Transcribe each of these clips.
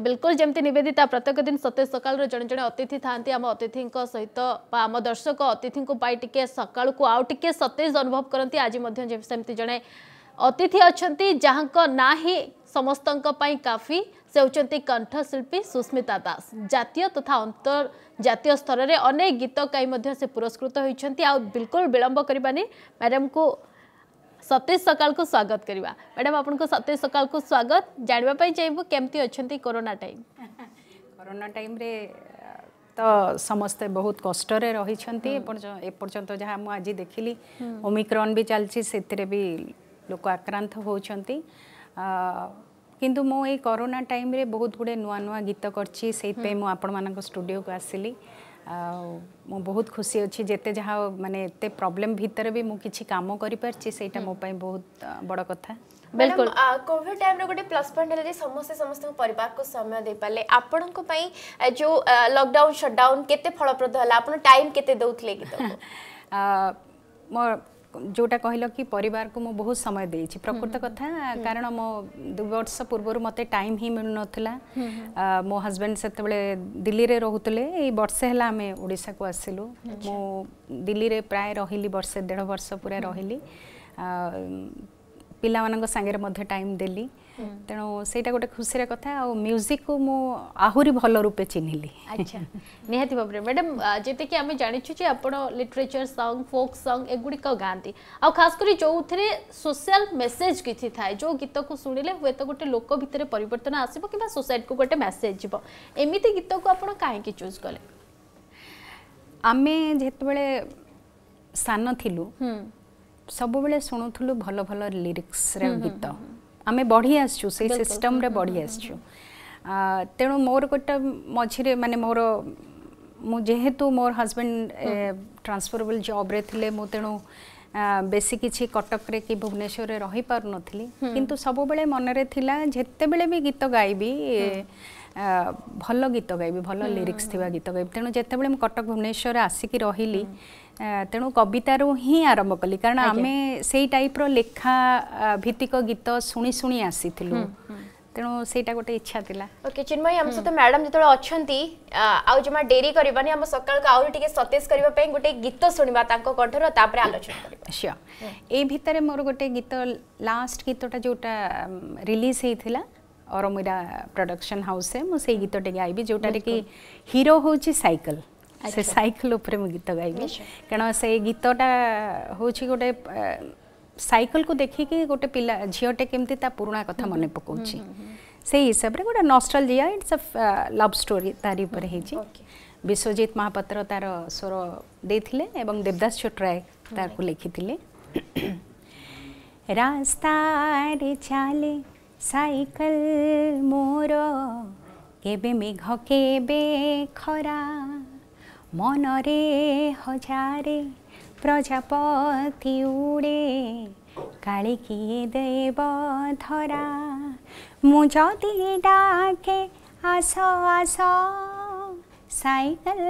बिल्कुल जमी नवेदिता प्रत्येक दिन सत्य सकाल जड़े जड़े अतिथि था आम अतिथि सहित आम दर्शक अतिथि टे सका आउ टे सतेज अनुभव करती आज सेमती जड़े अतिथि अच्छा जहाँ ना ही समस्त काफी से होती कंठशिल्पी सुस्मिता दास जातीय तथा अंतर जातीय स्तर में अनेक गीत गाई से पुरस्कृत होती बिल्कुल विलंब करवानी मैडम को सतीश सकाल को स्वागत करवा मैडम आप सतीश सकाल को स्वागत जानवाप चाहिए कमती अच्छा कोरोना टाइम कोरोना टाइम रे तो समस्ते बहुत कष्ट रही हम्म। एपर्तंत जहाँ मुझे देख ली हम्म। ओमिक्रन भी चलती से लोक आक्रांत हो कि मो कोरोना टाइम रे बहुत गुड़े नुआ नुआ गीत करें मुझे को आसली बहुत खुशी अच्छी जिते जहाँ मानते एते प्रॉब्लम भीतर भी मुझे किछि काम करि परछि बहुत बड़ कथा बिल्कुल कोविड टाइम रे गोटे प्लस पॉइंट है समस्ते समस्त परिवार को समय दे पारे आपण जो लॉकडाउन सटडाउन के फलप्रद हला आप टाइम के दउथले ଯେଉଁଟା କହିଲ କି ପରିବାରକୁ ମୁଁ ବହୁତ ସମୟ ଦେଇଛି ପ୍ରକୃତ କଥା କାରଣ ମୋ ଦୁଇ ବର୍ଷ ପୂର୍ବରୁ ମୋତେ ଟାଇମ୍ ହିଁ ମିଳୁନଥିଲା ମୋ ହଜବେଣ୍ଡ ସେତେବେଳେ ଦିଲ୍ଲୀରେ ରହୁଥିଲେ ଏଇ ବର୍ଷେ ହେଲା ଆମେ ଓଡ଼ିଶାକୁ ଆସିଲୁ ମୁଁ ଦିଲ୍ଲୀରେ ପ୍ରାୟ ରହିଲି ବର୍ଷେ ଦେଢ଼ ବର୍ଷ ପୁରା ରହିଲି ପିଲାମାନଙ୍କ ସାଙ୍ଗରେ ମଧ୍ୟ ଟାଇମ୍ ଦେଲି ତେଣୁ ସେଇଟା ଗୋଟେ ଖୁସିର କଥା ଆଉ ମ୍ୟୁଜିକକୁ ମୁଁ ଆହୁରି ଭଲ ରୂପେ ଚିହ୍ନିଲି ଆଚ୍ଛା ନିହାତି ଭାବରେ ମ୍ୟାଡ଼ାମ୍ ଯେତିକି ଆମେ ଜାଣିଛୁ ଯେ ଆପଣ ଲିଟରେଚର୍ ସଙ୍ଗ୍ ଫୋକ୍ ସଙ୍ଗ୍ ଏଗୁଡ଼ିକ ଗାଆନ୍ତି ଆଉ ଖାସ୍ କରି ଯେଉଁଥିରେ ସୋସିଆଲ୍ ମେସେଜ୍ କିଛି ଥାଏ ଯେଉଁ ଗୀତକୁ ଶୁଣିଲେ ହୁଏତ ଗୋଟେ ଲୋକ ଭିତରେ ପରିବର୍ତ୍ତନ ଆସିବ କିମ୍ବା ସୋସାଇଟିକୁ ଗୋଟେ ମେସେଜ୍ ଯିବ ଏମିତି ଗୀତକୁ ଆପଣ କାହିଁକି ଚୁଜ୍ କଲେ ଆମେ ଯେତେବେଳେ ସାନ ଥିଲୁ ସବୁବେଳେ ଶୁଣୁଥିଲୁ ଭଲ ଭଲ ଲିରିକ୍ସରେ ଗୀତ ଆମେ ବଢ଼ି ଆସିଛୁ ସେଇ ସିଷ୍ଟମ୍ରେ ବଢ଼ି ଆସିଛୁ ତେଣୁ ମୋର ଗୋଟେ ମଝିରେ ମାନେ ମୋର ମୁଁ ଯେହେତୁ ମୋର ହଜବେଣ୍ଡ ଟ୍ରାନ୍ସଫରେବଲ୍ ଜବ୍ରେ ଥିଲେ ମୁଁ ତେଣୁ ବେଶୀ କିଛି କଟକରେ କି ଭୁବନେଶ୍ୱରରେ ରହିପାରୁନଥିଲି କିନ୍ତୁ ସବୁବେଳେ ମନରେ ଥିଲା ଯେତେବେଳେ ବି ଗୀତ ଗାଇବି ଭଲ ଗୀତ ଗାଇବି ଭଲ ଲିରିକ୍ସ ଥିବା ଗୀତ ଗାଇବି ତେଣୁ ଯେତେବେଳେ ମୁଁ କଟକ ଭୁବନେଶ୍ୱରରେ ଆସିକି ରହିଲି ତେଣୁ କବିତାରୁ ହିଁ ଆରମ୍ଭ କଲି କାରଣ ଆମେ ସେଇ ଟାଇପ୍ର ଲେଖା ଭିତ୍ତିକ ଗୀତ ଶୁଣି ଶୁଣି ଆସିଥିଲୁ तेणु से गोटे इच्छा था ओके चिन्मय आम सहित मैडम जो अच्छा आज जमा डेरी करानी आम सकाल आगे सतेज करने गोटे गीत शुणा कठर तापर आलोचना श्योर मोर गोटे गीत लास्ट गीत जो रिलीज होता अरमुरा प्रडक्शन हाउस मुझे गीतटे गायबी जोटा कि हिरो हूँ सैकल से सैकल उपरे गीत गायबी कारण से गीतटा हूँ गोटे सैकल को देखिकी गोटे पिला झीटे के पुराणा कथ हम्म, मन हम्म, पकाच हम्म, से हिसाब से गोटे nostalgia it's a love story तारीपर विश्वजित महापात्र तार स्वर दे देवदास छोट्राए तक लिखी रास्तार चले सैकल मोर केबे मेघ केबे खरा मनरे हजारे প্রজাপতি উড়ে কালিকিয়ে দেব ধরা মু যদি ডাকে আস আস সাইকেল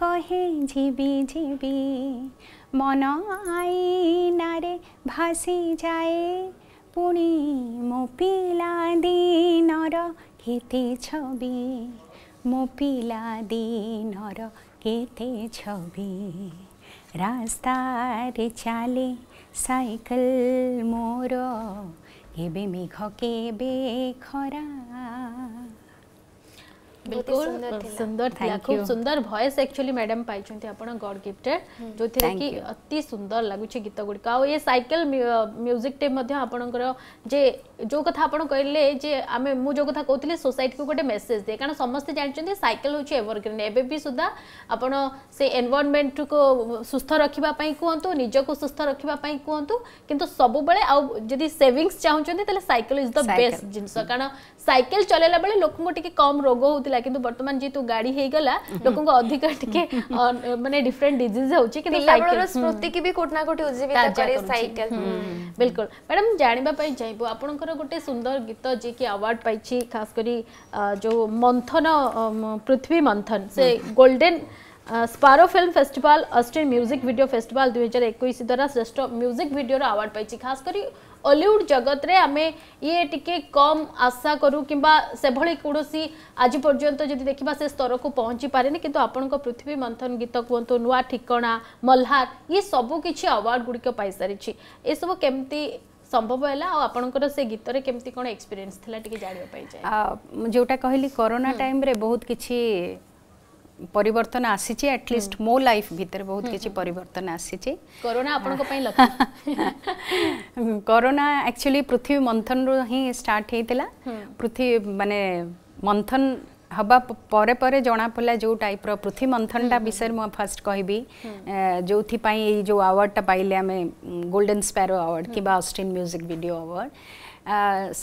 কহে ঝিবি ঝিবি মন আইনারে ভাসি যায় পুণি মো পিলা দিনর কেতে ছবি মো পিলা দিনর কেতে ছবি रास्ता रे সাইকেল মোর কেবে মেঘ কেবে খরা बिल्कुल सुंदर थिला खूब सुंदर वॉइस एक्चुअली मैडम पाइछंती आपण गॉड गिफ्टेड जो थिला कि अति सुंदर लागु गीत गुडी का ओ म्यूजिक टे जे जो कथा आप कहले आम मुझे कथा कहते सोसाइटी को गोटे मेसेज दिए कारण समस्त जानते सैकेल हूँ एवरग्रीन एवं सुधा आपड़ से एनवरमेंट को सुस्थ रखापी कहतु निजक सुस्थ रखापी कहतु कितु सबुबले आदि से चाहूँ तेल सैकेल इज द बेस्ट जिन कारण सैकेल चलैला बेल लोक कम रोग होता है कि बर्तमान जीत गाड़ी होगा लोक अधिक मानते डिफरेन्ट डिजीज हो स्मृति की भी कोटना कोटी उज्जीवित बिल्कुल मैडम जानिबा पई आप गोटे सुंदर गीत जी की अवार्ड पाई खास करी जो मंथन पृथ्वी मंथन से golden sparrow film festival Austin music video festival दुई हजार एक द्वारा श्रेष्ठ म्यूजिक वीडियो रा अवार्ड पाई खास करी ऑलीवुड जगत रे आमे ये टिके कम आशा करूँ कि आज पर्यंत जी देखा से स्तर को पहुँची पारे कि तो आपण पृथ्वी मंथन गीत कहत नुआ ठिकना मल्हार ये सबकि अवार्ड गुड़िक सारी ये सब कमी সম্ভব হল আপনার সে গীতরে কেমতি কোণ এক্সপিরিয়েন্স লা টিকে জাঁয়া পাই যেটা কহিলি করোনা টাইমরে বহুত কিছু পরিবর্তন আসিছে আটলিস্ট মো লাইফ ভিতরে বহুত কিছু পরিবর্তন আসিছে করোনা আপনার করোনা একচুয়ালি পৃথিবী মন্থন রু হি স্টার্ট হয়েছিল পৃথিবী মানে মন্থন হবা পরে পরে জনাপড়া যে টাইপ্র পৃথিবী মন্থনটা বিষয়ে মু ফার্স্ট কহবি যেপাই এই যে আওয়ার্ডটা পাইলে আমি গোল্ডেন স্প্যারো আওয়ার্ড কিংবা Austin music video award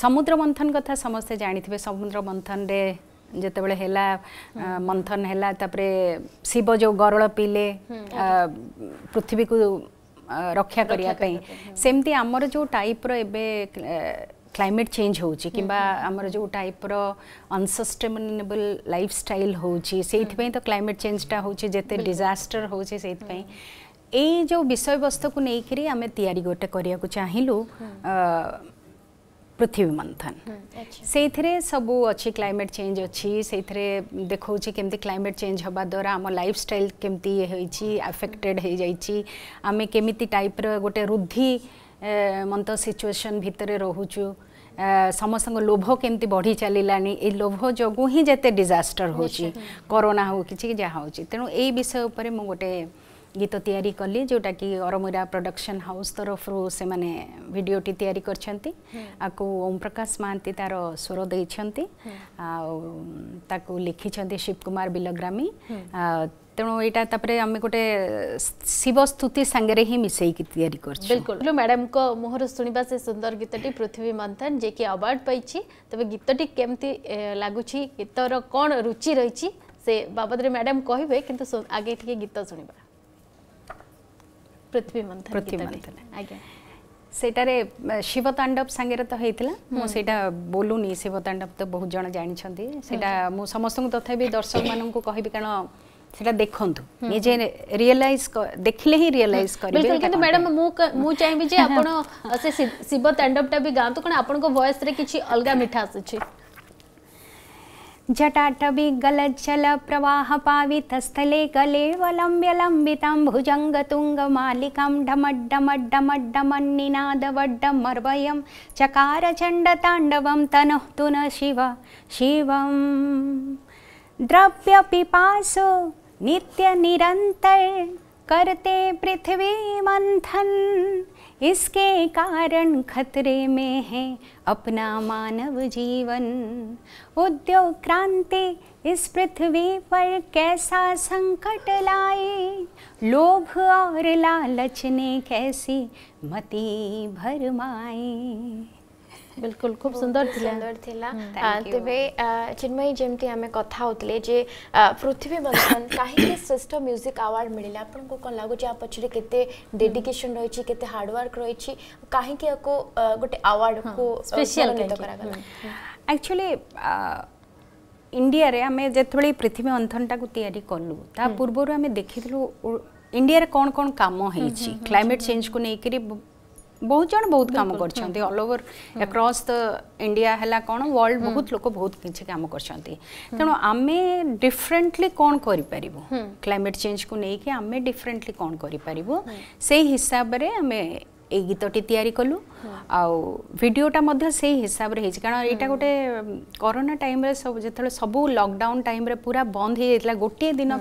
Samudra Manthan কথা সমস্তে জাঁথিবে সমুদ্র মন্থনরে ଯେତେବେଳେ ହେଲା ମନ୍ଥନ ହେଲା ତାପରେ ଶିବ ଯେଉଁ ଗରଳ ପିଇଲେ ପୃଥିବୀକୁ ରକ୍ଷା କରିବା ପାଇଁ ସେମିତି ଆମର ଯେଉଁ ଟାଇପ୍ର ଏବେ क्लाइमेट चेंज हो कि हमर जो टाइप रो लाइफ स्टाइल हो तो क्लैमेट चेंजटा होते डिजास्टर हो जो विषय वस्तु को लेकर आम या गोटे करिया पृथ्वी मंथन से सब अच्छी क्लाइमेट चेंज अच्छी से देखे केमती क्लाइमेट चेंज हवा द्वारा आम लाइफ स्टाइल केमती अफेक्टेड हो जाइए आम केमी टाइप रोटे रुद्धि ମନ୍ତ ସିଚୁଏସନ୍ ଭିତରେ ରହୁଛୁ ସମସ୍ତଙ୍କ ଲୋଭ କେମିତି ବଢ଼ି ଚାଲିଲାଣି ଏଇ ଲୋଭ ଯୋଗୁଁ ହିଁ ଯେତେ ଡିଜାଷ୍ଟର ହେଉଛି କରୋନା ହଉ କିଛି ଯାହା ହେଉଛି ତେଣୁ ଏଇ ବିଷୟ ଉପରେ ମୁଁ ଗୋଟେ ଗୀତ ତିଆରି କଲି ଯେଉଁଟାକି ଅରମୁରା ପ୍ରଡକ୍ସନ୍ ହାଉସ୍ ତରଫରୁ ସେମାନେ ଭିଡ଼ିଓଟି ତିଆରି କରିଛନ୍ତି ଆକୁ ଓମ୍ ପ୍ରକାଶ ମହାନ୍ତି ତାର ସ୍ୱର ଦେଇଛନ୍ତି ଆଉ ତାକୁ ଲେଖିଛନ୍ତି ଶିବ କୁମାର ବିଲଗ୍ରାମୀ शिव स्तुति म्याडम से सुंदर गीत जे अवार्ड पाँच तपाईँ गीत लाग गीत र कि रहिले बाबदले म्याडम कि आगेटिक गीत सुन्थन सिवताण्डव साङ्गठ बोलुनि शिवताण्डव समसँग तपाईँ दर्शक कारण सेटा সেটা দেখন্তু নিজে রিয়েলাইজ দেখিলে হি রিয়েলাইজ করিবে বিলকুল কিন্তু ম্যাডাম মু মু চাইবি যে আপন সে শিব भी বি গাঁতু কোন আপনক ভয়েস রে কিছি অলগা মিঠা আসুছি जटाटवी गलज्जलप्रवाहपावितस्थले गलेवलम्ब्य लम्बितां भुजङ्गतुङ्गमालिकां ढमड्डमड्डमड्डमन्निनादवड्डमर्वयं चकारचण्डताण्डवं तनः तु न शिव द्रव्य पिपासु नित्य निरंतर करते पृथ्वी मंथन इसके कारण खतरे में है अपना मानव जीवन उद्योग क्रांति इस पृथ्वी पर कैसा संकट लाए लोभ और लालच ने कैसी मती भरमाए बिल्कुल खूब सुंदर सुंदर हम्म। हाँ, तेरे चिन्मय जमी आम कथे पृथ्वी बंधन कहीं श्रेष्ठ म्यूजिक आवार्ड मिले आप कौन लगुच आप रही हार्डवर्क रही कहीं गोटे आवार्ड हाँ, को स्पेशल एक्चुअली इंडिया आम जिते पृथ्वी मंथनटा को यालु ता आम देखी इंडिया कौन कौन काम हो क्लैमेट चेंज को लेकर ବହୁତ ଜଣ ବହୁତ କାମ କରିଛନ୍ତି all over across the India ହେଲା କ'ଣ ୱାର୍ଲଡ ବହୁତ ଲୋକ ବହୁତ କିଛି କାମ କରିଛନ୍ତି ତେଣୁ ଆମେ ଡିଫରେଣ୍ଟଲି କ'ଣ କରିପାରିବୁ କ୍ଲାଇମେଟ୍ ଚେଞ୍ଜକୁ ନେଇକି ଆମେ ଡିଫରେଣ୍ଟଲି କ'ଣ କରିପାରିବୁ ସେଇ ହିସାବରେ ଆମେ এই গীতটি তৈরি কলু আডিওটা সেই হিসাবে হয়েছে কারণ এইটা গোটে করোনা টাইমে সব যেত সবু লকডাউন টাইমে পুরা বন্ধ হয়ে যাই গোটিয়ে দিন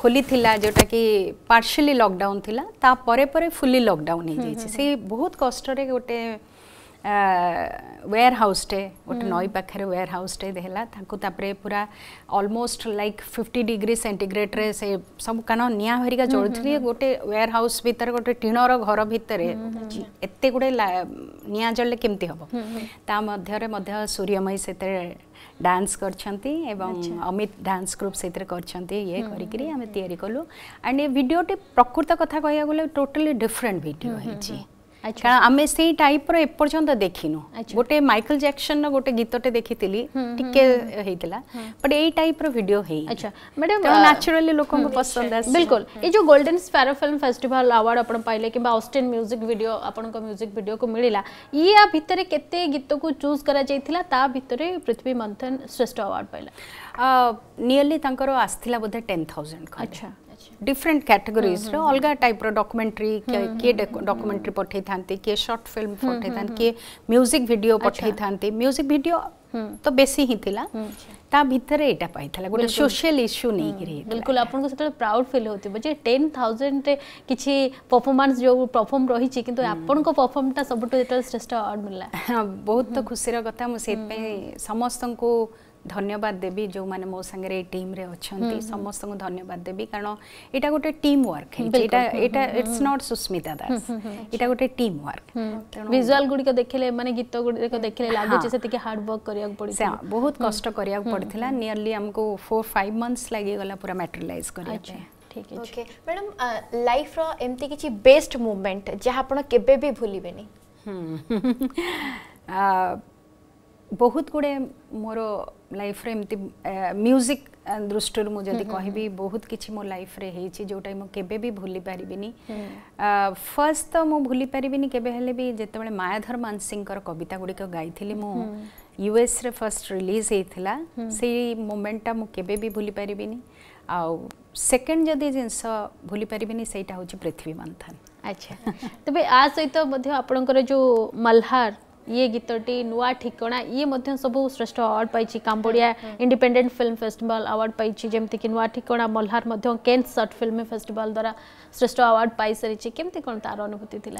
খোলিলা যেটাকি পার্সিয়ালি লকডাউন লা তাপরে পরে ফুলি লকডাউন হয়ে যাই সেই বহুত কষ্টরে গোটে ওয়ার হাউসটে গোটে নই পাখে ওয়ার হাউসটে হল তাপরে পুরা অলমোস্ট লাইক ফিফটি ডিগ্রি সেন্টিগ্রেডরে সে সব কারণ নিয়া হরিকা জলুলি গোটে ওয়ার হাউস ভিতরে গোটে টিণর ঘর ভিতরে এত গুড়ে নিয়া জলে কেমতি হব তা মধ্যে মধ্যে সূর্যময়ী সেতে ডান্স করছেন এবং আচ্ছা। অমিত ডান্স গ্রুপ সেইতে করছেন ইয়ে করি আমি তৈরি কলু আন্ড এ ভিডিওটি প্রকৃত কথা কে টোটালি ডিফরেন্ট ভিডিও হয়েছে কারণ আমি সেই টাইপর এপর্যন্ত দেখিনু গোটে মাইকেল জ্যাকসনর গোটে গীতটে দেখিলি টিকে হয়েছিল বট এই টাইপর ভিডিও হয়ে আচ্ছা ম্যাডাম ন্যাচুরালি লোককে পছন্দ আসে বিলকুল এই যে golden sparrow film festival award আপন পাইলে কিংবা অস্টিন মিউজিক ভিডিও আপনক মিউজিক ভিডিও কো মিলিলা ইয়া ভিতরে কেতে গীত কো চুজ করা যাইতিলা তা ভিতরে পৃথ্বী মন্থন শ্রেষ্ঠ আওয়ার্ড পাইলা নিয়রলি তাঙ্কর আসিলা বোধে 10000 আচ্ছা डिफरेंट कैटेगोरीज हम्म, हम्म। अलग टाइप रो डॉक्यूमेंट्री हम्म, के डॉक्यूमेंट्री पठे थांती के शॉर्ट फिल्म पठे था किए म्यूजिक वीडियो पठे थांती म्यूजिक वीडियो तो बेसी ही थिला अच्छा। ता भीतर एटा पाई गो सोशल इशू नै गिरे बिल्कुल आपन को सेटल प्राउड फील होती बजे 10000 रे किछि परफॉर्मेंस जो परफॉर्म रही छि किंतु आपन को परफॉर्म ता सबटो जेटल श्रेष्ठ अवार्ड मिलला हाँ, बहुत तो खुशी रो कथा मु सेत पे समस्त को ଧନ୍ୟବାଦ ଦେବି ଯେଉଁମାନେ ମୋ ସାଙ୍ଗରେ ଏଇ ଟିମ୍ରେ ଅଛନ୍ତି ସମସ୍ତଙ୍କୁ ଧନ୍ୟବାଦ ଦେବି କାରଣ ଏଇଟା ଗୋଟେ ଟିମ୍ ୱାର୍କ ହେଇଛି ଏଇଟା ଏଇଟା ଇଟ୍ସ ନଟ୍ ସୁସ୍ମିତା ଦାସ ଏଇଟା ଗୋଟେ ଟିମ୍ ୱାର୍କ ଭିଜୁଆଲ ଗୁଡ଼ିକ ଦେଖିଲେ ମାନେ ଗୀତ ଗୁଡ଼ିକ ଦେଖିଲେ ଲାଗୁଛି ସେତିକି ହାର୍ଡ ୱାର୍କ କରିବାକୁ ପଡ଼ିଥିଲା ବହୁତ କଷ୍ଟ କରିବାକୁ ପଡ଼ିଥିଲା ନିୟରଲି ଆମକୁ ଫୋର୍ ଫାଇଭ୍ ମନ୍ଥସ୍ ଲାଗିଗଲା ପୁରା ମ୍ୟାଟେରିଆଲାଇଜ୍ କରିବା ପାଇଁ ଠିକ୍ ଅଛି ଓକେ ମ୍ୟାଡ଼ାମ୍ ଲାଇଫ୍ର ଏମିତି କିଛି ବେଷ୍ଟ ମୁଭମେଣ୍ଟ ଯାହା ଆପଣ କେବେ ବି ଭୁଲିବେନି ବହୁତ ଗୁଡ଼େ ମୋର ଲାଇଫ୍ରେ ଏମିତି ମ୍ୟୁଜିକ୍ ଦୃଷ୍ଟିରୁ ମୁଁ ଯଦି କହିବି ବହୁତ କିଛି ମୋ ଲାଇଫ୍ରେ ହେଇଛି ଯେଉଁଟା ମୁଁ କେବେ ବି ଭୁଲି ପାରିବିନି ଫାର୍ଷ୍ଟ ତ ମୁଁ ଭୁଲି ପାରିବିନି କେବେ ହେଲେ ବି ଯେତେବେଳେ ମାୟାଧର ମାନସିଂଙ୍କର କବିତା ଗୁଡ଼ିକ ଗାଇଥିଲି ମୁଁ ୟୁଏସ୍ରେ ଫାର୍ଷ୍ଟ ରିଲିଜ୍ ହେଇଥିଲା ସେଇ ମୋମେଣ୍ଟଟା ମୁଁ କେବେ ବି ଭୁଲି ପାରିବିନି ଆଉ ସେକେଣ୍ଡ ଯଦି ଜିନିଷ ଭୁଲି ପାରିବିନି ସେଇଟା ହେଉଛି ପୃଥିବୀ ମନ୍ଥନ ଆଚ୍ଛା ତେବେ ଆ ସହିତ ମଧ୍ୟ ଆପଣଙ୍କର ଯେଉଁ ମଲ୍ହାର ये गीतटी नुआ ठिकणा ये मध्य श्रेष्ठ अवार्ड पाई Cambodia independent film festival award पाई जमीक नुआ ठिकणा मल्हार मध्य सर्ट फिल्म फेस्टिवल द्वारा श्रेष्ठ अवार्ड पाई सारी केमती कौन तार अनुभूति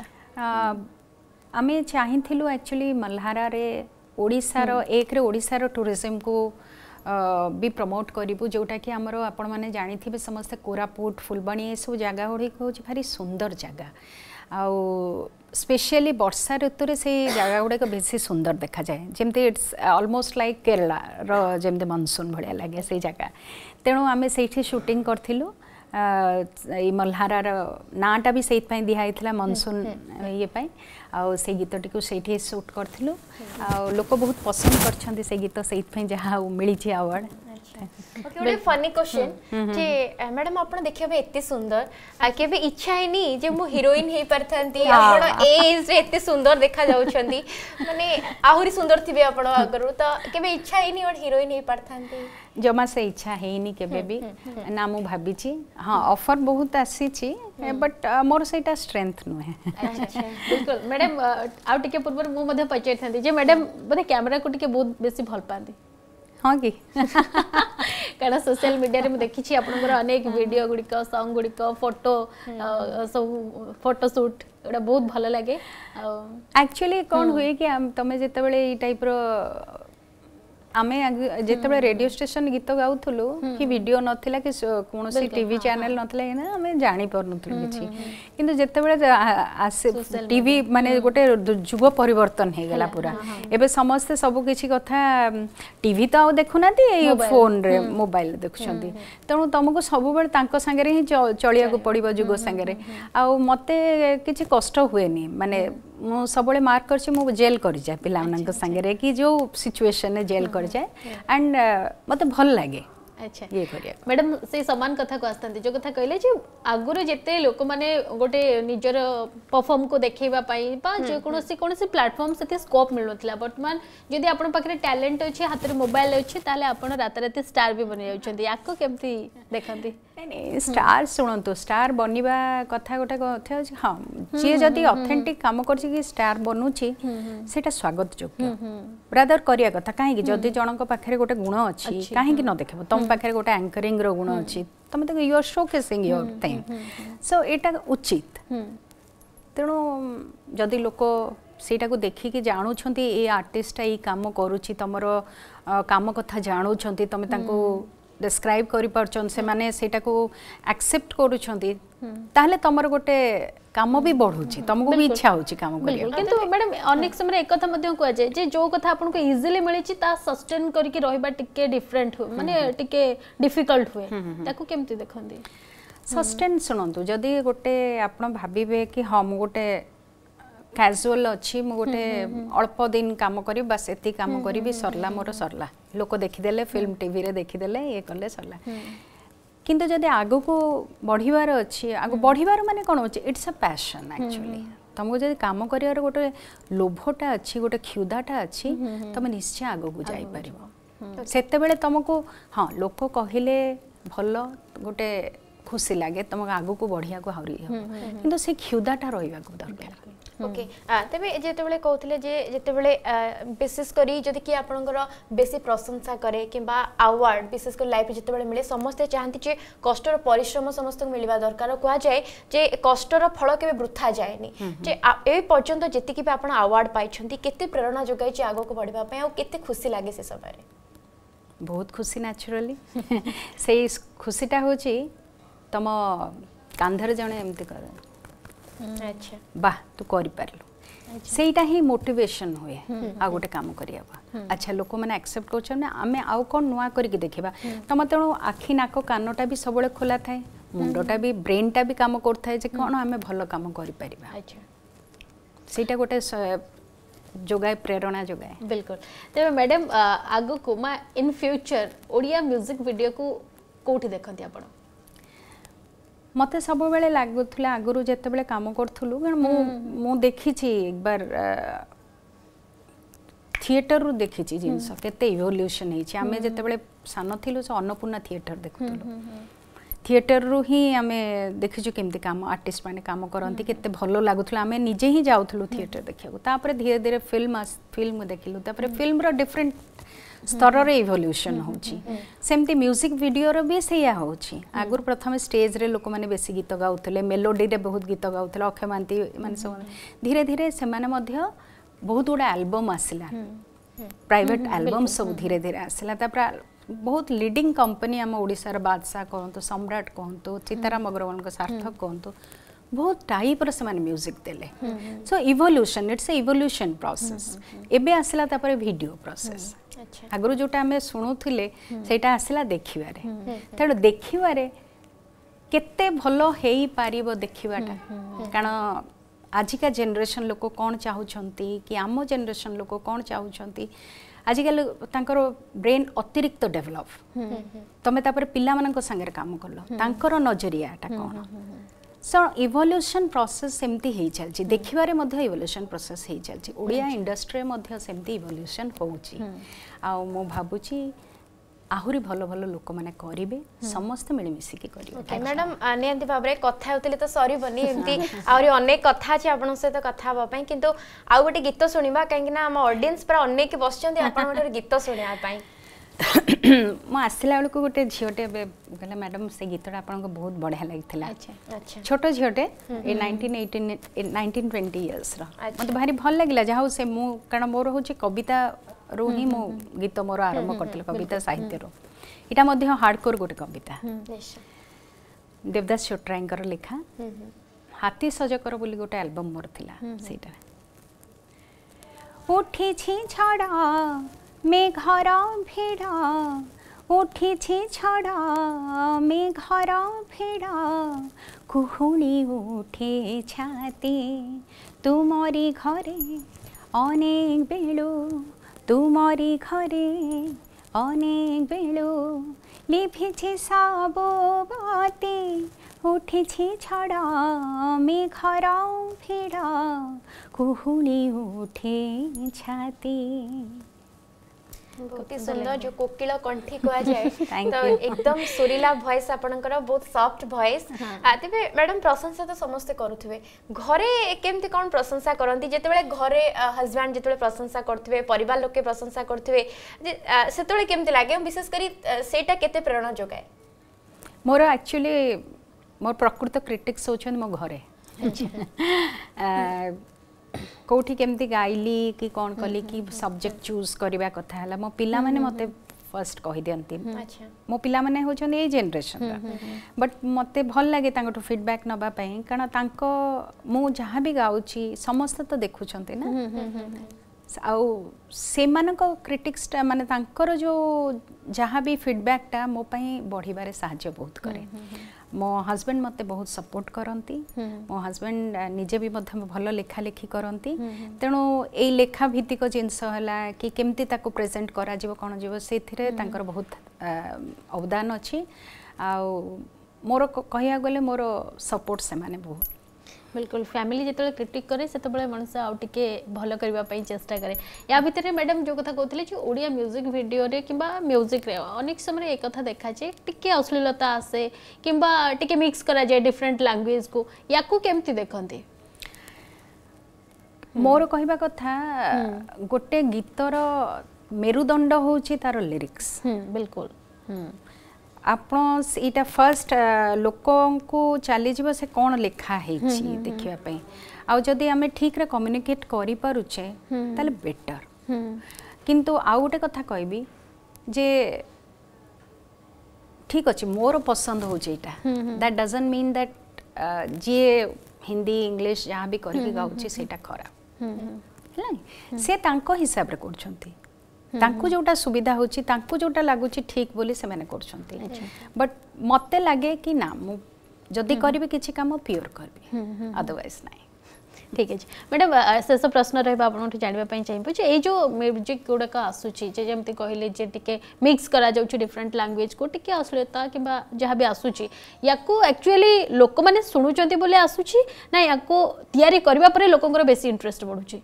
आम चाहिलु एक्चुअली मल्हारे ओडार एक ओडार टूरीजम को ବି ପ୍ରମୋଟ୍ କରିବୁ ଯେଉଁଟାକି ଆମର ଆପଣମାନେ ଜାଣିଥିବେ कोरापुट କୋରାପୁଟ ये सब जगह गुड़ी हूँ भारी सुंदर जगह ଆଉ ସ୍ପେଶିଆଲି ବର୍ଷା ଋତୁରେ ସେଇ ଜାଗା ଗୁଡ଼ାକ ବେଶୀ ସୁନ୍ଦର ଦେଖାଯାଏ ଯେମିତି ଇଟ୍ସ ଅଲମୋଷ୍ଟ ଲାଇକ୍ କେରଳାର ଯେମିତି ମନସୁନ୍ ଭଳିଆ ଲାଗେ ସେଇ ଜାଗା ତେଣୁ ଆମେ ସେଇଠି ସୁଟିଂ କରିଥିଲୁ ଏଇ ମହ୍ଲାରାର ନାଁଟା ବି ସେଇଥିପାଇଁ ଦିଆହେଇଥିଲା ମନସୁନ୍ ଇଏ ପାଇଁ ଆଉ ସେଇ ଗୀତଟିକୁ ସେଇଠି ସୁଟ୍ କରିଥିଲୁ ଆଉ ଲୋକ ବହୁତ ପସନ୍ଦ କରିଛନ୍ତି ସେଇ ଗୀତ ସେଇଥିପାଇଁ ଯାହା ଆଉ ମିଳିଛି ଆୱାର୍ଡ଼ ओके ଗୋଟେ ଫନି କ୍ୱେଶ୍ଚନ ଯେ ମ୍ୟାଡାମ ଆପଣ ଦେଖିବା ପାଇଁ ଏତେ ସୁନ୍ଦର କେବେ ଇଚ୍ଛା ହେଇନି ଯେ ମୁଁ ହିରୋଇନ ହେଇପାରିଥାନ୍ତି ଆପଣ ଏଜରେ ଏତେ ସୁନ୍ଦର ଦେଖାଯାଉଛନ୍ତି ମାନେ ଆହୁରି ସୁନ୍ଦର ଥିବେ ଆପଣ ଆଗରୁ ତ କେବେ ଇଚ୍ଛା ହେଇନି ଗୋଟେ ହିରୋଇନ ହେଇପାରିଥାନ୍ତି ଜମା ସେ ଇଚ୍ଛା ହେଇନି କେବେ ବି ନା ମୁଁ ଭାବିଛି ହଁ ଅଫର୍ ବହୁତ ଆସିଛି ବଟ୍ ମୋର ସେଇଟା ଷ୍ଟ୍ରେଙ୍ଥ ନୁହେଁ ବିଲକୁଲ ମ୍ୟାଡ଼ାମ୍ ଆଉ ଟିକେ ପୂର୍ବରୁ ମୁଁ ମଧ୍ୟ ପଚାରିଥାନ୍ତି ଯେ ମ୍ୟାଡ଼ାମ୍ ବୋଧେ କ୍ୟାମେରାକୁ ଟିକେ ବହୁତ ବେଶୀ ଭଲ ପାଆନ୍ତି ହଁ କି କାରଣ ସୋସିଆଲ ମିଡ଼ିଆରେ ମୁଁ ଦେଖିଛି ଆପଣଙ୍କର ଅନେକ ଭିଡ଼ିଓ ଗୁଡ଼ିକ ସଙ୍ଗ ଗୁଡ଼ିକ ଫଟୋ ସବୁ ଫଟୋ ସୁଟ୍ ଏଗୁଡ଼ା ବହୁତ ଭଲ ଲାଗେ ଆଉ ଆକ୍ଚୁଆଲି କ'ଣ ହୁଏ କି ତମେ ଯେତେବେଳେ ଏଇ ଟାଇପ୍ର ଆମେ ଯେତେବେଳେ ରେଡିଓ ଷ୍ଟେସନ ଗୀତ ଗାଉଥିଲୁ କି ଭିଡ଼ିଓ ନଥିଲା କି କୌଣସି ଟିଭି ଚ୍ୟାନେଲ ନଥିଲା ଏଇନା ଆମେ ଜାଣିପାରୁନଥିଲୁ କିଛି କିନ୍ତୁ ଯେତେବେଳେ ଆସେ ଟିଭି ମାନେ ଗୋଟେ ଯୁଗ ପରିବର୍ତ୍ତନ ହେଇଗଲା ପୁରା ଏବେ ସମସ୍ତେ ସବୁ କିଛି କଥା ଟିଭି ତ ଆଉ ଦେଖୁନାହାନ୍ତି ଏଇ ଫୋନରେ ମୋବାଇଲରେ ଦେଖୁଛନ୍ତି ତେଣୁ ତମକୁ ସବୁବେଳେ ତାଙ୍କ ସାଙ୍ଗରେ ହିଁ ଚଳିବାକୁ ପଡ଼ିବ ଯୁଗ ସାଙ୍ଗରେ ଆଉ ମୋତେ କିଛି କଷ୍ଟ ହୁଏନି ମାନେ ମୁଁ ସବୁବେଳେ ମାର୍କ କରିଛି ମୁଁ ଜେଲ୍ କରିଯାଏ ପିଲାମାନଙ୍କ ସାଙ୍ଗରେ କି ଯେଉଁ ସିଚୁଏସନ୍ରେ ଜେଲ୍ କରିଯାଏ ଆଣ୍ଡ ମୋତେ ଭଲ ଲାଗେ ମ୍ୟାଡ଼ାମ୍ ସେ ସମାନ କଥାକୁ ଆସିଥାନ୍ତି ଯେଉଁ କଥା କହିଲେ ଯେ ଆଗରୁ ଯେତେ ଲୋକମାନେ ଗୋଟେ ନିଜର ପରଫର୍ମକୁ ଦେଖାଇବା ପାଇଁ ବା ଯେକୌଣସି କୌଣସି ପ୍ଲାଟଫର୍ମ ସେଠି ସ୍କୋପ୍ ମିଳୁନଥିଲା ବର୍ତ୍ତମାନ ଯଦି ଆପଣଙ୍କ ପାଖରେ ଟ୍ୟାଲେଣ୍ଟ ଅଛି ହାତରେ ମୋବାଇଲ ଅଛି ତାହେଲେ ଆପଣ ରାତାରାତି ଷ୍ଟାର୍ ବି ବନେଇ ଯାଉଛନ୍ତି ୟାକୁ କେମିତି ଦେଖନ୍ତି ନାଇଁ ଷ୍ଟାର୍ ଶୁଣନ୍ତୁ ଷ୍ଟାର୍ ବନିବା କଥା ଗୋଟେ କଥା ହେଉଛି ହଁ ଯିଏ ଯଦି ଅଥେଣ୍ଟିକ୍ କାମ କରୁଛି କି ଷ୍ଟାର୍ ବନୁଛି ସେଇଟା ସ୍ୱାଗତ ଯୋଗ୍ୟ ବ୍ରାଦର କରିବା କଥା କାହିଁକି ଯଦି ଜଣଙ୍କ ପାଖରେ ଗୋଟେ ଗୁଣ ଅଛି କାହିଁକି ନ ଦେଖେଇବ ତମ ପାଖରେ ଗୋଟେ ଆଙ୍କରିଂର ଗୁଣ ଅଛି ତମେ ତାକୁ ୟୁ ଆର୍ ସୋ କେସିଂ ୟୋର୍ ଥିଙ୍ଗ ସୋ ଏଇଟା ଉଚିତ ତେଣୁ ଯଦି ଲୋକ ସେଇଟାକୁ ଦେଖିକି ଜାଣୁଛନ୍ତି ଏ ଆର୍ଟିଷ୍ଟଟା ଏଇ କାମ କରୁଛି ତମର କାମ କଥା ଜାଣୁଛନ୍ତି ତମେ ତାଙ୍କୁ ଡେସ୍କ୍ରାଇବ୍ କରିପାରୁଛନ୍ତି ସେମାନେ ସେଇଟାକୁ ଆକ୍ସେପ୍ଟ କରୁଛନ୍ତି ତାହେଲେ ତମର ଗୋଟେ কাম বি বড়ুচি তোমাকে বি ইচ্ছা হচ্ছে কাম করিয়া কিন্তু ম্যাডাম অনেক সময় এক কথা মধ্যে কোয়া যায় যে যে কথা আপনাকে ইজিলি মিলিছি তা সাস্টেন করিকি রহিবা টিকে ডিফরেন্ট হুয়ে মানে টিকে ডিফিকল্ট হুয়ে তাকু কেমতি দেখন্তি সাস্টেন শুনন্তু যদি গোটে আপন ভাবিবে কি হ্যাঁ মু গোটে କ୍ୟାଜୁଆଲ୍ ଅଛି ମୁଁ ଗୋଟେ ଅଳ୍ପ ଦିନ କାମ କରିବି ବାସ୍ ଏତିକି କାମ କରିବି ସରିଲା ମୋର ସରିଲା ଲୋକ ଦେଖିଦେଲେ ଫିଲ୍ମ ଟିଭିରେ ଦେଖିଦେଲେ ଇଏ କଲେ ସରିଲା କିନ୍ତୁ ଯଦି ଆଗକୁ ବଢ଼ିବାର ଅଛି ଆଗ ବଢ଼ିବାର ମାନେ କ'ଣ ହେଉଛି ଇଟ୍ସ ଅ ପ୍ୟାସନ୍ ଆକ୍ଚୁଆଲି ତମକୁ ଯଦି କାମ କରିବାର ଗୋଟେ ଲୋଭଟା ଅଛି ଗୋଟେ କ୍ଷୁଧାଟା ଅଛି ତମେ ନିଶ୍ଚୟ ଆଗକୁ ଯାଇପାରିବ ସେତେବେଳେ ତମକୁ ହଁ ଲୋକ କହିଲେ ଭଲ ଗୋଟେ ଖୁସି ଲାଗେ ତମକୁ ଆଗକୁ ବଢ଼ିବାକୁ ଆହୁରି ହେବ କିନ୍ତୁ ସେ କ୍ଷୁଧାଟା ରହିବାକୁ ଦରକାର ওকে তেবে যেতবে কৌলে যে যেতবে বিশেষ করে যদি কি আপনার বেশি প্রশংসা করে কিংবা আওয়ার্ড বিশেষ করে লাইফে যেতবে মিলে সমস্তে চাহিদা যে কষ্টর পরিশ্রম সমস্ত মিলবা দরকার কুহযায় যে কষ্টর ফল কেবে বৃথা যায়নি যে এই পর্যন্ত যেত বি আপনার আওয়ার্ড পাইছেন কেতে প্রেরণা যোগাইছে আগুক বড়া কেতে খুশি লাগে সে সময় ବହୁତ ଖୁସି ନ୍ୟାଚୁରାଲି ସେଇ ଖୁସିଟା ହେଉଛି ତମ କାନ୍ଧରେ ଜଣେ ଏମିତି କରେ हम्म। अच्छा। बा तू मोटिवेशन हुए आ गोटे काम अच्छा लोक मैंने एक्सेप्ट करें आउ कौन नुआ कर देखा तुम तेणु आखि नाक कानटा भी सब खोला था मुंडा भी ब्रेन टा भी कम कर जोगाए प्रेरणा जोगाए बिल्कुल तेरे मैडम आगो को मैं in future Odia music video को कोठी देखा थी ମୋତେ ସବୁବେଳେ ଲାଗୁଥିଲା ଆଗରୁ ଯେତେବେଳେ କାମ କରୁଥିଲୁ କାରଣ ମୁଁ ମୁଁ ଦେଖିଛି ଏକବାର থিয়েটরু দেখিছি জিনিস কেতে ইভল্যুশন হয়েছে আমি যেতবে সান লু সে অন্নপূর্ণা থিয়েটর দেখুলু থিয়েটরু হি আমি দেখিছু কেমতি কাম আর্টিস্ট মানে কাম করতে কেতে ভালো লাগুলা আমি নিজে হি যাওলু থিয়েটর দেখা তাপরে ধীরে ধীরে ফিল্ম ফিল্ম দেখিলু তাপরে ফিল্মর ডিফরেন্ট स्तर र इभल्युसन हौति म्युजिक भिडियो बिसाहुँछ आगरू प्रथमे स्टेज रे लोक बेसी गीत गाउँले मेलोडी बहुत गीत गाउँले अक्षमा धिर धिर बहुत गुडा आलबम आसला प्राइभेट आलबम सबै धीरे धेरै आसला बहुत लिडिङ कंपनी आम ओडा र बादशा तो, सम्राट तो, किताराम अग्रवनको सार्थक कहतु बहुत टाइप र्युजिक दे so evolution it's a evolution process एसला भिडियो प्रोसेस ଆଗରୁ ଯେଉଁଟା ଆମେ ଶୁଣୁଥିଲେ ସେଇଟା ଆସିଲା ଦେଖିବାରେ ତେଣୁ ଦେଖିବାରେ କେତେ ଭଲ ହେଇପାରିବ ଦେଖିବାଟା କାରଣ ଆଜିକା ଜେନେରେସନ୍ ଲୋକ କ'ଣ ଚାହୁଁଛନ୍ତି କି ଆମ ଜେନେରେସନ୍ ଲୋକ କ'ଣ ଚାହୁଁଛନ୍ତି ଆଜିକାଲି ତାଙ୍କର ବ୍ରେନ୍ ଅତିରିକ୍ତ ଡେଭଲପ୍ ତମେ ତାପରେ ପିଲାମାନଙ୍କ ସାଙ୍ଗରେ କାମ କଲ ତାଙ୍କର ନଜରିଆଟା କ'ଣ सर इवोल्यूशन प्रोसेस सेमती हो चलती देखार इवोल्यूशन प्रोसेस हो चलती ओडिया इंडस्ट्री सेमती इवोल्यूशन हो मु भावुची ଆହୁରି ଭଲ ଭଲ ଲୋକମାନେ କରିବେ ସମସ୍ତେ ମିଳିମିଶିକି କରିବେ ମ୍ୟାଡ଼ାମ୍ ନିହାତି ଭାବରେ କଥା ହେଉଥିଲେ ତ ସରିବନି ଏମିତି ଆହୁରି ଅନେକ କଥା ଅଛି ଆପଣଙ୍କ ସହିତ କଥା ହେବା ପାଇଁ କିନ୍ତୁ ଆଉ ଗୋଟେ ଗୀତ ଶୁଣିବା କାହିଁକିନା ଆମ ଅଡ଼ିଏନ୍ସ ପୁରା ଅନେକ ବସିଛନ୍ତି ଆପଣଙ୍କଠାରୁ ଗୀତ ଶୁଣିବା ପାଇଁ ମୁଁ ଆସିଲା ବେଳକୁ ଗୋଟେ ଝିଅଟେ ଏବେ କହିଲା ମ୍ୟାଡ଼ାମ୍ ସେ ଗୀତଟା ଆପଣଙ୍କୁ ବହୁତ ବଢ଼ିଆ ଲାଗିଥିଲା ଛୋଟ ଝିଅଟେ ଏ ନାଇନଟିନ୍ ଏଇଟିନ୍ ନାଇନଟିନ୍ ଟ୍ୱେଣ୍ଟି ଇୟର୍ସର ମୋତେ ଭାରି ଭଲ ଲାଗିଲା ଯାହା ହଉ ସେ ମୁଁ କାରଣ ମୋର ହେଉଛି କବିତାରୁ ହିଁ ମୁଁ ଗୀତ ମୋର ଆରମ୍ଭ କରିଥିଲି କବିତା ସାହିତ୍ୟରୁ ଏଇଟା ମଧ୍ୟ ହାର୍ଡ଼କୋର୍ ଗୋଟେ କବିତା ଦେବଦାସ ଚୋଟ୍ରାୟଙ୍କର ଲେଖା ହାତୀ ସଜକର ବୋଲି ଗୋଟେ ଆଲବମ୍ ମୋର ଥିଲା ସେଇଟା ଉଠିଛି ଝଡ଼ মেঘর ভিড় উঠিছে ঝড় মেঘর ভিড় কুহুড়ি উঠে ছাতে তোমারি ঘরে অনেক বেড়ো তোমারি ঘরে অনেক বেড়ো লিভিছে সব বাতে উঠেছে ঝড় মেঘর ভিড় কুহুড়ি উঠে ছাতে बहुत ही सुंदर जो कोकिल कंठी को आ जाए तो एकदम सुरीला वॉइस भएस कर बहुत सॉफ्ट भएस तबे मैडम प्रशंसा तो समस्त करुथुबे घरे केमती कोन प्रशंसा करंती जेते बेले घरे हस्बैंड जेते बेले प्रशंसा करथुबे परिवार लोके प्रशंसा करथुबे बेले केमती लागे विशेष करी सेटा केते प्रेरणा जोगाए मोर एक्चुअली मोर प्रकृत क्रिटिक्स होछन मो घरे কোটি কেমতি গাইলি কি কোন কলি কি সবজেক্ট চুজ করিবা কথা হলা মো পিলা মানে মতে ফার্স্ট কহিদিয়ন্তি মো পিলামানে হচ্ছেন এই জেনারেসনরা বট মতো ভাল লাগে তাঁঠু ফিডব্যাক নেওয়া কারণ তাঁক মু যা বি গাউছি সমস্তে তো দেখুছেন না আউ সেমানক ক্রিটিক্সটা মানে তাঁকর যে যা বি ফিডব্যাকটা মো বড়িবার সাহায্য বহুত করে ମୋ ହଜବେଣ୍ଡ ମୋତେ ବହୁତ ସପୋର୍ଟ କରନ୍ତି ମୋ ହଜବେଣ୍ଡ ନିଜେ ବି ମଧ୍ୟ ଭଲ ଲେଖାଲେଖି କରନ୍ତି ତେଣୁ ଏଇ ଲେଖା ଭିତ୍ତିକ ଜିନିଷ ହେଲା କି କେମିତି ତାକୁ ପ୍ରେଜେଣ୍ଟ କରାଯିବ କ'ଣ ଯିବ ସେଥିରେ ତାଙ୍କର ବହୁତ ଅବଦାନ ଅଛି ଆଉ ମୋର କହିବାକୁ ଗଲେ ମୋର ସପୋର୍ଟ ସେମାନେ ବହୁତ बिल्कुल फैमिली जिते क्रिटिक कै से मनुष्य आगे भल करने चेस्टा कै या भितर मैडम जो कथा कहते जो ओडिया म्यूजिक भिडियो कि म्यूजिक अनेक समय एक देखा जाए टी अश्लीलता आसे कि मिक्स कराए डिफरेन्ट लांगुएज को या कमी देखती मोर कह कथा गोटे गीतर मेरुदंड हूँ तार ଲିରିକ୍ସ बिलकुल आपटा फर्स्ट लोक को चली से कौन लिखाही देखापी आदि आम ठीक रे कम्युनिकेट करे बेटर किंतु आउ गोटे कथा कह ठीक अच्छे मोर पसंद होटा दैट डजेंट मीन दैट जी हिंदी इंग्लीश जहाँ भी करा हम्म, हम्म, हम्म। है से हिसाब से कर ତାଙ୍କୁ ଯେଉଁଟା ସୁବିଧା ହେଉଛି ତାଙ୍କୁ ଯେଉଁଟା ଲାଗୁଛି ଠିକ୍ ବୋଲି ସେମାନେ କରୁଛନ୍ତି ବଟ୍ ମୋତେ ଲାଗେ କି ନା ମୁଁ ଯଦି କରିବି କିଛି କାମ ପିଓର କରିବି ଅଦରୱାଇଜ୍ ନାହିଁ ଠିକ୍ ଅଛି ମ୍ୟାଡ଼ାମ୍ ଶେଷ ପ୍ରଶ୍ନ ରହିବ ଆପଣଙ୍କଠୁ ଜାଣିବା ପାଇଁ ଚାହିଁବୁ ଯେ ଏଇ ଯେଉଁ ମ୍ୟୁଜିକ୍ ଗୁଡ଼ାକ ଆସୁଛି ଯେ ଯେମିତି କହିଲେ ଯେ ଟିକେ ମିକ୍ସ କରାଯାଉଛି ଡିଫରେଣ୍ଟ ଲାଙ୍ଗୁଏଜ୍କୁ ଟିକେ ଅଶ୍ଳୀଳତା କିମ୍ବା ଯାହା ବି ଆସୁଛି ୟାକୁ ଆକ୍ଚୁଆଲି ଲୋକମାନେ ଶୁଣୁଛନ୍ତି ବୋଲି ଆସୁଛି ନା ୟାକୁ ତିଆରି କରିବା ପରେ ଲୋକଙ୍କର ବେଶୀ ଇଣ୍ଟରେଷ୍ଟ ବଢ଼ୁଛି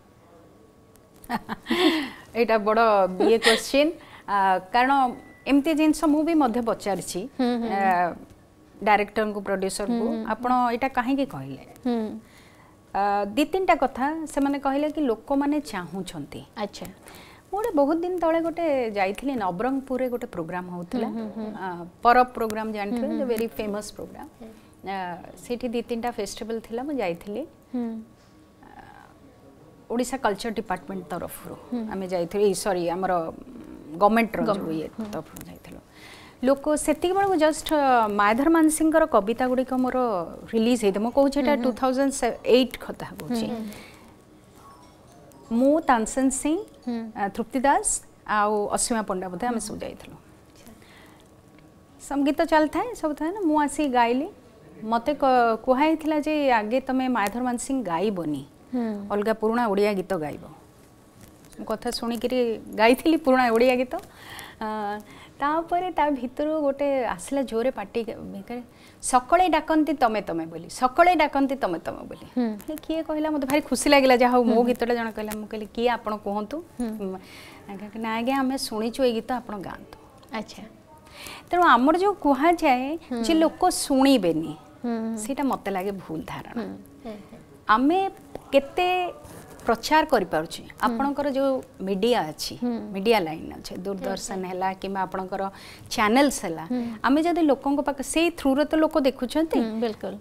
ଏଇଟା ବଡ଼ ଇଏ କ୍ୱେଶ୍ଚିନ୍ କାରଣ ଏମିତି ଜିନିଷ ମୁଁ ବି ମଧ୍ୟ ପଚାରିଛି ଡାଇରେକ୍ଟରଙ୍କୁ ପ୍ରଡ୍ୟୁସରଙ୍କୁ ଆପଣ ଏଇଟା କାହିଁକି କହିଲେ ଦି ତିନିଟା କଥା ସେମାନେ କହିଲେ କି ଲୋକମାନେ ଚାହୁଁଛନ୍ତି ଆଚ୍ଛା ମୁଁ ଗୋଟେ ବହୁତ ଦିନ ତଳେ ଗୋଟେ ଯାଇଥିଲି ନବରଙ୍ଗପୁରରେ ଗୋଟେ ପ୍ରୋଗ୍ରାମ ହେଉଥିଲା ପରବ ପ୍ରୋଗ୍ରାମ ଜାଣିଥିବେ ଭେରି ଫେମସ୍ ପ୍ରୋଗ୍ରାମ ସେଠି ଦୁଇ ତିନିଟା ଫେଷ୍ଟିଭାଲ ଥିଲା ମୁଁ ଯାଇଥିଲି ओडिशा कल्चर डिपार्टमेंट तरफ आम जा सरी आम गवर्नमेंट तरफ जाइलु लोक से बड़क जस्ट मायधर मान सिंह कविता गुड़िक मोर रिलीज होता मुझे कहूँ यहाँ टू थाउजेंड एट कथ मु सिंह तृप्ति दास आसीमा पंडा बोधे आम सब जाइलु संगीत चल था सब था मुसी गायली मत कहुला जे आगे तुम्हें मायधर मान सिंह गायबनी ଅଲଗା ପୁରୁଣା ଓଡ଼ିଆ ଗୀତ ଗାଇବ ମୁଁ କଥା ଶୁଣିକିରି ଗାଇଥିଲି ପୁରୁଣା ଓଡ଼ିଆ ଗୀତ ତାପରେ ତା ଭିତରୁ ଗୋଟେ ଆସିଲା ଜୋରେ ପାଟି ଭିତରେ ସକାଳେ ଡାକନ୍ତି ତମେ ତମେ ବୋଲି ସକାଳେ ଡାକନ୍ତି ତମେ ତମେ ବୋଲି କିଏ କହିଲା ମୋତେ ଭାରି ଖୁସି ଲାଗିଲା ଯାହା ହଉ ମୋ ଗୀତଟା ଜଣେ କହିଲା ମୁଁ କହିଲି କିଏ ଆପଣ କୁହନ୍ତୁ ନା ଆଜ୍ଞା ଆମେ ଶୁଣିଛୁ ଏଇ ଗୀତ ଆପଣ ଗାଆନ୍ତୁ ଆଚ୍ଛା ତେଣୁ ଆମର ଯେଉଁ କୁହାଯାଏ ଯେ ଲୋକ ଶୁଣିବେନି ସେଇଟା ମୋତେ ଲାଗେ ଭୁଲ ଧାରଣା ଆମେ କେତେ ପ୍ରଚାର କରିପାରୁଛେ ଆପଣଙ୍କର ଯେଉଁ ମିଡ଼ିଆ ଅଛି ମିଡ଼ିଆ ଲାଇନ୍ ଅଛି ଦୂରଦର୍ଶନ ହେଲା କିମ୍ବା ଆପଣଙ୍କର ଚ୍ୟାନେଲ୍ସ ହେଲା ଆମେ ଯଦି ଲୋକଙ୍କ ପାଖ ସେଇ ଥ୍ରୁରେ ତ ଲୋକ ଦେଖୁଛନ୍ତି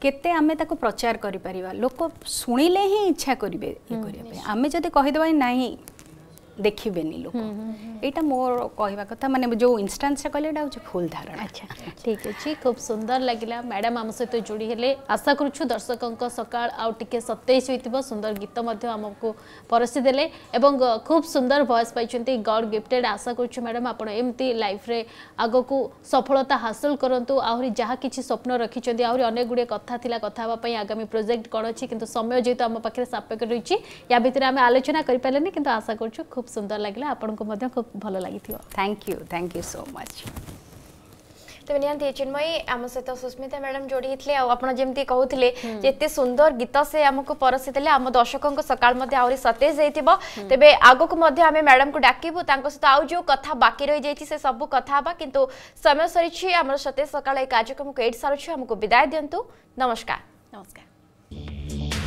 କେତେ ଆମେ ତାକୁ ପ୍ରଚାର କରିପାରିବା ଲୋକ ଶୁଣିଲେ ହିଁ ଇଚ୍ଛା କରିବେ ଇଏ କରିବା ପାଇଁ ଆମେ ଯଦି କହିଦେବା ନାହିଁ ଦେଖିବେନି ଲୋକ ଏଇଟା ମୋର କହିବା କଥା ମାନେ ଯେଉଁ ଇନଷ୍ଟାନ୍ସରେ କହିଲେ ଏଇଟା ହେଉଛି ଭୁଲ ଧାରଣା ଆଚ୍ଛା ଠିକ୍ ଅଛି ଖୁବ୍ ସୁନ୍ଦର ଲାଗିଲା ମ୍ୟାଡ଼ାମ୍ ଆମ ସହିତ ଯୋଡ଼ି ହେଲେ ଆଶା କରୁଛୁ ଦର୍ଶକଙ୍କ ସକାଳ ଆଉ ଟିକେ ସତେଜ ହୋଇଥିବ ସୁନ୍ଦର ଗୀତ ମଧ୍ୟ ଆମକୁ ପରସି ଦେଲେ ଏବଂ ଖୁବ୍ ସୁନ୍ଦର ଭଏସ୍ ପାଇଛନ୍ତି ଗଡ୍ ଗିଫ୍ଟେଡ୍ ଆଶା କରୁଛୁ ମ୍ୟାଡ଼ାମ୍ ଆପଣ ଏମିତି ଲାଇଫ୍ରେ ଆଗକୁ ସଫଳତା ହାସଲ କରନ୍ତୁ ଆହୁରି ଯାହା କିଛି ସ୍ୱପ୍ନ ରଖିଛନ୍ତି ଆହୁରି ଅନେକ ଗୁଡ଼ିଏ କଥା ଥିଲା କଥା ହେବା ପାଇଁ ଆଗାମୀ ପ୍ରୋଜେକ୍ଟ କ'ଣ ଅଛି କିନ୍ତୁ ସମୟ ଯେହେତୁ ଆମ ପାଖରେ ସାପେକ୍ଷ ରହିଛି ୟା ଭିତରେ ଆମେ ଆଲୋଚନା କରିପାରିଲେନି କିନ୍ତୁ ଆଶା କରୁଛୁ ଖୁବ୍ খুব সুন্দর লাগিলা আপনার মধ্যে খুব ভালো লাগিথিব thank you thank you so much ତେବେ ନିହାତି ଚିନ୍ମୟୀ ଆମ ସହିତ ସୁସ୍ମିତା ମ୍ୟାଡ଼ାମ୍ ଯୋଡ଼ି ହେଇଥିଲେ ଆଉ ଆପଣ ଯେମିତି କହୁଥିଲେ ଯେତେ ସୁନ୍ଦର ଗୀତ ସେ ଆମକୁ ପରସିଥିଲେ ଆମ ଦର୍ଶକଙ୍କ ସକାଳ ମଧ୍ୟ ଆହୁରି ସତେଜ ହେଇଥିବ ତେବେ ଆଗକୁ ମଧ୍ୟ ଆମେ ମ୍ୟାଡ଼ାମ୍ଙ୍କୁ ଡାକିବୁ ତାଙ୍କ ସହିତ ଆଉ ଯେଉଁ କଥା ବାକି ରହିଯାଇଛି ସେ ସବୁ କଥା ହେବା କିନ୍ତୁ ସମୟ ସରିଛି ଆମର ସତେଜ ସକାଳ ଏହି କାର୍ଯ୍ୟକ୍ରମକୁ ଏଇଠି ସାରୁଛୁ ଆମକୁ ବିଦାୟ ଦିଅନ୍ତୁ ନମସ୍କାର ନମସ୍କାର